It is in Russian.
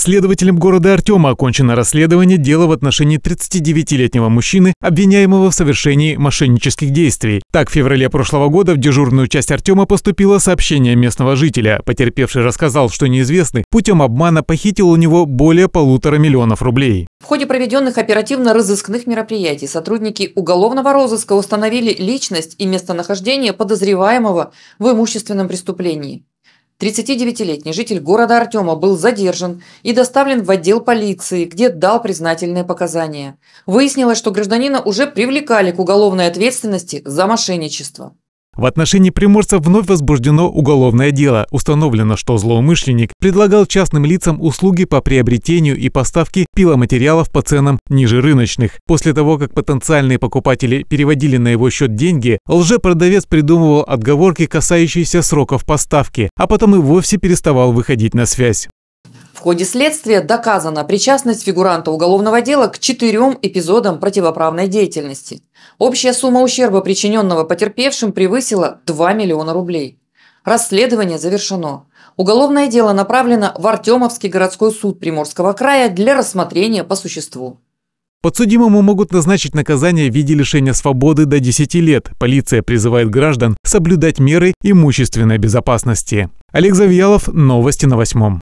Следователем города Артема окончено расследование дела в отношении 39-летнего мужчины, обвиняемого в совершении мошеннических действий. Так, в феврале прошлого года в дежурную часть Артема поступило сообщение местного жителя. Потерпевший рассказал, что неизвестный путем обмана похитил у него более полутора миллионов рублей. В ходе проведенных оперативно-розыскных мероприятий сотрудники уголовного розыска установили личность и местонахождение подозреваемого в имущественном преступлении. 39-летний житель города Артема был задержан и доставлен в отдел полиции, где дал признательные показания. Выяснилось, что гражданина уже привлекали к уголовной ответственности за мошенничество. В отношении приморцев вновь возбуждено уголовное дело. Установлено, что злоумышленник предлагал частным лицам услуги по приобретению и поставке пиломатериалов по ценам ниже рыночных. После того, как потенциальные покупатели переводили на его счет деньги, лжепродавец придумывал отговорки, касающиеся сроков поставки, а потом и вовсе переставал выходить на связь. В ходе следствия доказана причастность фигуранта уголовного дела к четырем эпизодам противоправной деятельности. Общая сумма ущерба, причиненного потерпевшим, превысила 2 миллиона рублей. Расследование завершено. Уголовное дело направлено в Артемовский городской суд Приморского края для рассмотрения по существу. Подсудимому могут назначить наказание в виде лишения свободы до 10 лет. Полиция призывает граждан соблюдать меры имущественной безопасности. Олег Завьялов, новости на восьмом.